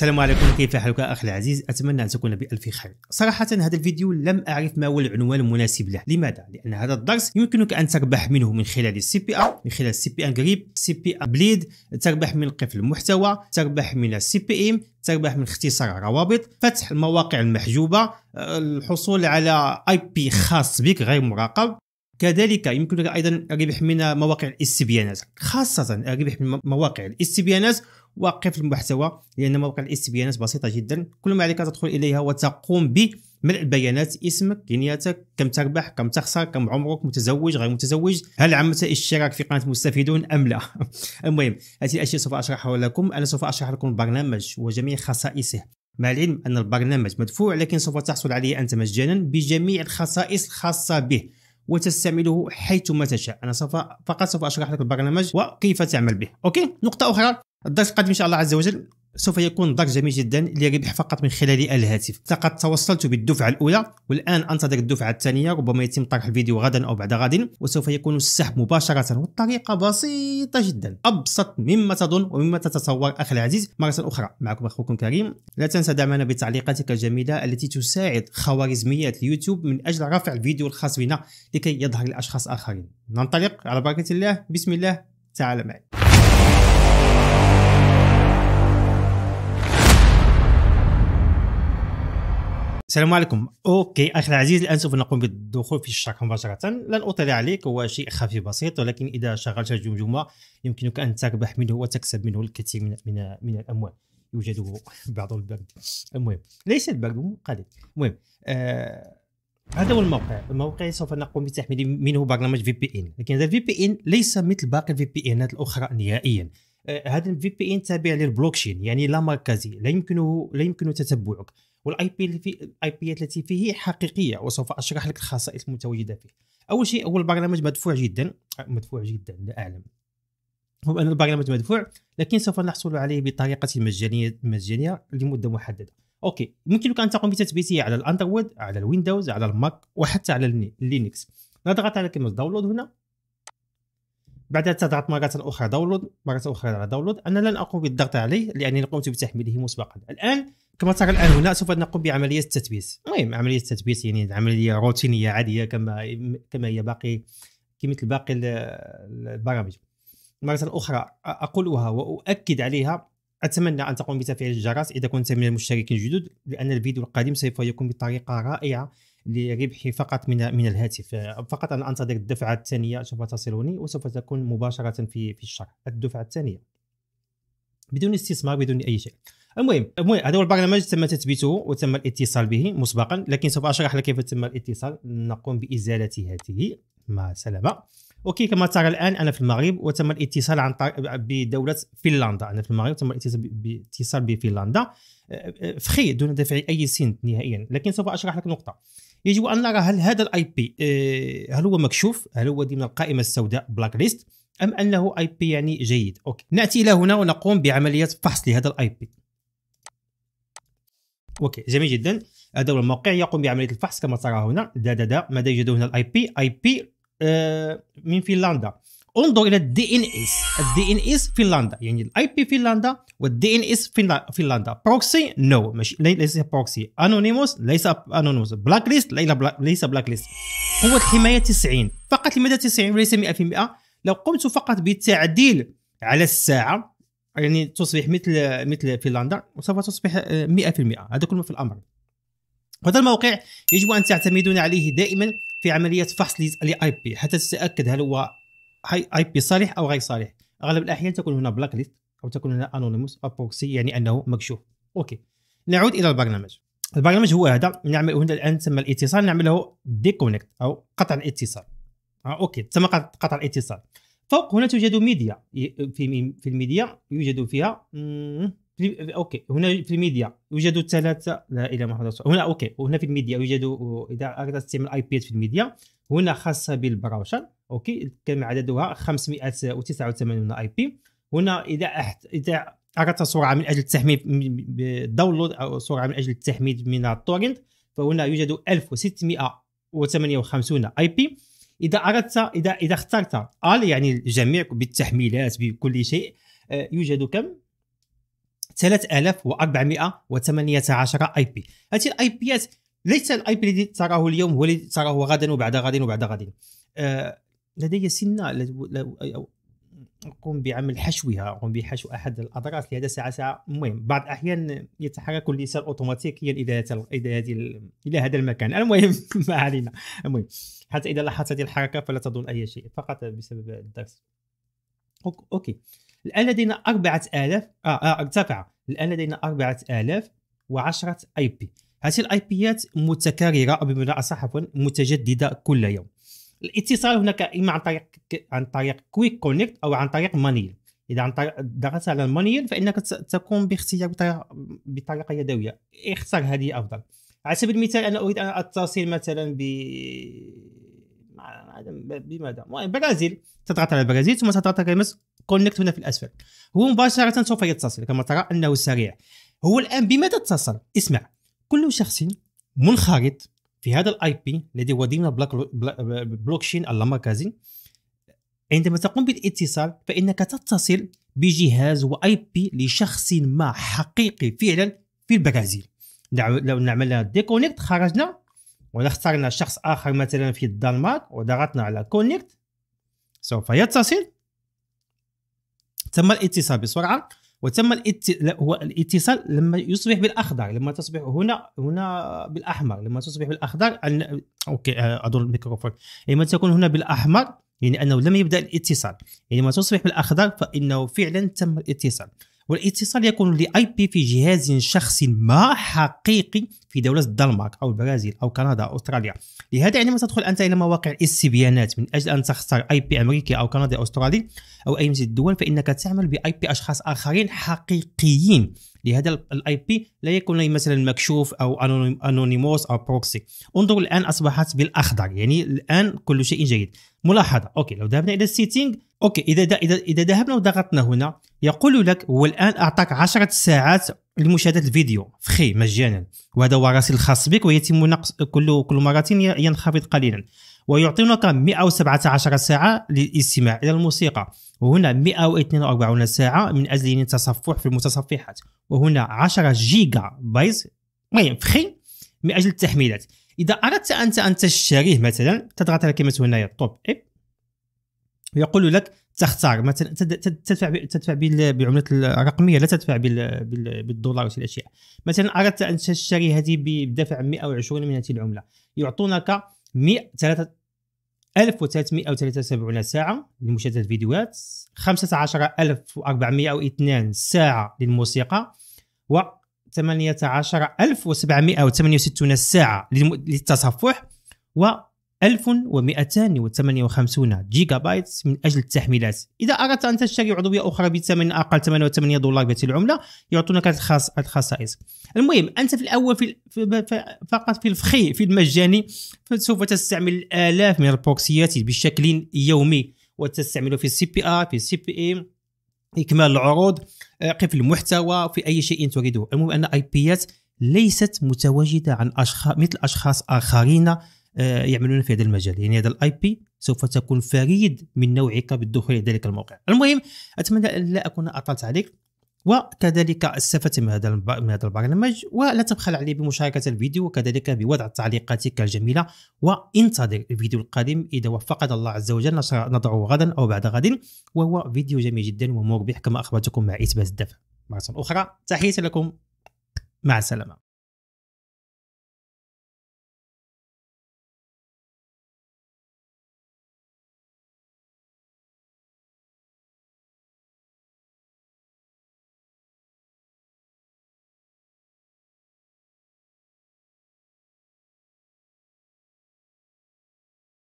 السلام عليكم كيف حالك اخي العزيز اتمنى ان تكون بألف خير صراحه هذا الفيديو لم اعرف ما هو العنوان المناسب له لماذا لان هذا الدرس يمكنك ان تربح منه من خلال السي بي ار من خلال السي بي ان جريب سي بي ان بليد تربح من قفل المحتوى تربح من السي بي ام تربح من اختصار روابط فتح المواقع المحجوبه آه، الحصول على اي بي خاص بك غير مراقب كذلك يمكنك ايضا الربح من مواقع الاستبيانات خاصه الربح من مواقع الاستبيانات وقف المحتوى لان مواقع الاستبيانات بسيطه جدا كل ما عليك تدخل اليها وتقوم بملء البيانات اسمك كنياتك كم تربح كم تخسر كم عمرك متزوج غير متزوج هل عملت اشتراك في قناه مستفيدون ام لا المهم هذه الاشياء سوف اشرحها لكم انا سوف اشرح لكم البرنامج وجميع خصائصه مع العلم ان البرنامج مدفوع لكن سوف تحصل عليه انت مجانا بجميع الخصائص الخاصه به وتستعمله حيثما تشاء انا سوف فقط سوف اشرح لك البرنامج وكيف تعمل به اوكي نقطه اخرى الدرس القادم ان شاء الله عز وجل سوف يكون ضغط جميل جدا للربح فقط من خلال الهاتف لقد توصلت بالدفعة الأولى والآن أنتظر الدفعة الثانية ربما يتم طرح الفيديو غدا أو بعد غد وسوف يكون السحب مباشرة والطريقة بسيطة جدا أبسط مما تظن ومما تتصور أخي العزيز مرة أخرى معكم أخوكم كريم لا تنسى دعمنا بتعليقاتك الجميلة التي تساعد خوارزميات اليوتيوب من أجل رفع الفيديو الخاص بنا لكي يظهر لأشخاص آخرين ننطلق على بركة الله بسم الله تعال معي السلام عليكم اوكي اخي العزيز الان سوف نقوم بالدخول في الشرح مباشره لن اطلع عليك هو شيء خفي بسيط ولكن اذا شغلت الجمجمه يمكنك ان تربح منه وتكسب منه الكثير من من, من الاموال يوجد بعض البرد المهم ليس البرد قليل المهم آه هذا هو الموقع الموقع سوف نقوم بتحميل منه برنامج في بي ان لكن هذا الفي بي ان ليس مثل باقي الفي بي انات الاخرى نهائيا آه، هذا الفي بي ان تابع للبلوكشين يعني لا مركزي لا يمكنه لا يمكن تتبعك والاي بي اللي فيه الاي بيات التي فيه حقيقيه وسوف اشرح لك الخصائص المتواجده فيه اول شيء هو البرنامج مدفوع جدا مدفوع جدا لا اعلم هو ان البرنامج مدفوع لكن سوف نحصل عليه بطريقه مجانيه مجانيه لمده محدده اوكي يمكنك ان تقوم بتثبيته على الاندرويد على الويندوز على الماك وحتى على اللينكس نضغط على كلمه داونلود هنا بعد تضغط مرة أخرى داونلود مرة أخرى على داونلود أنا لن أقوم بالضغط عليه لأنني قمت بتحميله مسبقا الآن كما ترى الآن هنا سوف نقوم بعملية التثبيت المهم عملية التثبيت يعني عملية روتينية عادية كما كما هي باقي كمثل باقي البرامج مرة أخرى أقولها وأؤكد عليها أتمنى أن تقوم بتفعيل الجرس إذا كنت من المشتركين الجدد لأن الفيديو القادم سوف يكون بطريقة رائعة لربحي فقط من من الهاتف فقط أن أنتظر الدفعة الثانية سوف تصلني وسوف تكون مباشرة في في الشهر الدفعة الثانية بدون استثمار بدون أي شيء المهم المهم هذا هو البرنامج تم تثبيته وتم الاتصال به مسبقا لكن سوف اشرح لك كيف تم الاتصال نقوم بازاله هذه مع السلامه اوكي كما ترى الان انا في المغرب وتم الاتصال عن طريق بدوله فنلندا انا في المغرب تم الاتصال باتصال بفنلندا فخي دون دفع اي سنت نهائيا لكن سوف اشرح لك نقطه يجب ان نرى هل هذا الاي آه، بي هل هو مكشوف هل هو ضمن القائمه السوداء بلاك ليست ام انه اي بي يعني جيد اوكي ناتي الى هنا ونقوم بعمليه فحص لهذا الاي بي اوكي جميل جدا هذا هو الموقع يقوم بعمليه الفحص كما ترى هنا دا دا دا ماذا يوجد هنا الاي بي اي بي من فنلندا انظر الى الدي ان اس الدي ان اس فنلندا يعني الاي بي فنلندا والدي ان اس فنلندا بروكسي نو no. مش ليس بروكسي انونيموس ليس انونيموس بلاك ليست ليس بلاك ليست قوه الحمايه 90 فقط لماذا 90 وليس 100% لو قمت فقط بالتعديل على الساعه يعني تصبح مثل مثل فنلندا وسوف تصبح 100% آه، هذا كل ما في الامر هذا الموقع يجب ان تعتمدون عليه دائما في عمليه فحص الاي بي حتى تتاكد هل هو اي بي صالح او غير صالح اغلب الاحيان تكون هنا بلاك ليست او تكون هنا انونيموس او بروكسي يعني انه مكشوف اوكي نعود الى البرنامج البرنامج هو هذا نعمل هنا الان تم الاتصال نعمل له ديكونكت او قطع الاتصال آه اوكي تم قطع الاتصال فوق هنا توجد ميديا في في الميديا يوجد فيها في اوكي هنا في الميديا يوجد ثلاثه لا إلى ما هنا اوكي هنا في الميديا يوجد اذا اردت تستعمل اي بي في الميديا هنا خاصه بالبراوشر اوكي كم عددها 589 اي بي هنا اذا أحت... اذا اردت سرعه من اجل التحميل داونلود او سرعه من اجل التحميل من التورنت فهنا يوجد 1658 اي بي اذا اردت اذا اذا اخترت ال يعني الجميع بالتحميلات بكل شيء آه، يوجد كم 3418 اي بي هذه الاي بيات ليس الاي بي الذي تراه اليوم هو الذي تراه غدا وبعد غد وبعد غد آه، لدي سنة أقوم بعمل حشوها أقوم بحشو أحد الاضراس لهذا ساعة ساعة المهم بعض الأحيان يتحرك اللسان أوتوماتيكيا إلى إلى هذا المكان المهم ما علينا المهم حتى إذا لاحظت هذه الحركة فلا تظن أي شيء فقط بسبب الدرس أوكي الآن لدينا 4000 آه, آه ارتفع الآن لدينا 4010 أي بي هذه الآي بيات متكررة أو بمعنى أصح عفوا متجددة كل يوم الاتصال هناك اما عن طريق عن طريق كويك كونكت او عن طريق مانيل اذا عن طريق درست على المانيل فانك تقوم باختيار بطريقه بطريقه يدويه اختار هذه افضل على سبيل المثال انا اريد ان اتصل مثلا ب بماذا؟ برازيل تضغط على برازيل ثم تضغط على كلمه كونكت هنا في الاسفل هو مباشره سوف يتصل كما ترى انه سريع هو الان بماذا اتصل؟ اسمع كل شخص منخرط في هذا الاي بي الذي هو ضمن بلوكشين اللامركزي عندما تقوم بالاتصال فانك تتصل بجهاز واي بي لشخص ما حقيقي فعلا في البرازيل نعم- لو نعمل ديكونيكت خرجنا ولا اخترنا شخص اخر مثلا في الدنمارك وضغطنا على كونيكت سوف يتصل تم الاتصال بسرعه وتم الات... هو الاتصال لما يصبح بالاخضر لما تصبح هنا هنا بالاحمر لما تصبح بالاخضر أن... اوكي اضر آه، الميكروفون لما يعني تكون هنا بالاحمر يعني انه لم يبدا الاتصال يعني لما تصبح بالاخضر فانه فعلا تم الاتصال والاتصال يكون لاي بي في جهاز شخص ما حقيقي في دوله الدنمارك او البرازيل او كندا او استراليا لهذا عندما يعني تدخل انت الى مواقع السبيانات من اجل ان تختار اي بي امريكي او كندي او استرالي او اي من الدول فانك تعمل باي بي اشخاص اخرين حقيقيين لهذا الاي بي لا يكون مثلا مكشوف او انونيموس او بروكسي انظر الان اصبحت بالاخضر يعني الان كل شيء جيد ملاحظه اوكي لو ذهبنا الى السيتينغ اوكي اذا دا اذا اذا ذهبنا وضغطنا هنا يقول لك هو الان اعطاك 10 ساعات لمشاهده الفيديو فخي مجانا وهذا هو الراسل الخاص بك ويتم نقص كل كل مره ينخفض قليلا ويعطونك 117 ساعه للاستماع الى الموسيقى وهنا 142 ساعه من اجل التصفح في المتصفحات وهنا 10 جيجا بايز المهم فخي من اجل التحميلات اذا اردت انت ان تشتريه مثلا تضغط على كلمه هنايا توب اب ويقول لك تختار مثلا تدفع تدفع بالعملات الرقميه لا تدفع بالدولار وشي الاشياء مثلا اردت ان تشتري هذه بدفع 120 من هذه العمله يعطونك 100 1373 ساعة لمشاهدة الفيديوهات 15402 ساعة للموسيقى و 18768 ساعة للتصفح و 1258 جيجا بايت من أجل التحميلات إذا أردت أن تشتري عضوية أخرى بثمن أقل 88 دولار بهذه العملة يعطونك الخاص الخصائص المهم أنت في الأول في, فقط في الفخي في المجاني فسوف تستعمل الآلاف من البروكسيات بشكل يومي وتستعمل في السي بي آر في السي بي إي اكمال العروض آه، قفل المحتوى في اي شيء تريده المهم ان اي بيات ليست متواجده عن اشخاص مثل اشخاص اخرين آه، يعملون في هذا المجال يعني هذا الاي بي سوف تكون فريد من نوعك بالدخول الى ذلك الموقع المهم اتمنى ان لا اكون اطلت عليك وكذلك استفدت من هذا من هذا البرنامج ولا تبخل عليه بمشاركه الفيديو وكذلك بوضع تعليقاتك الجميله وانتظر الفيديو القادم اذا وفقنا الله عز وجل نضعه غدا او بعد غد وهو فيديو جميل جدا ومربح كما اخبرتكم مع اثبات الدفع مره اخرى تحيه لكم مع السلامه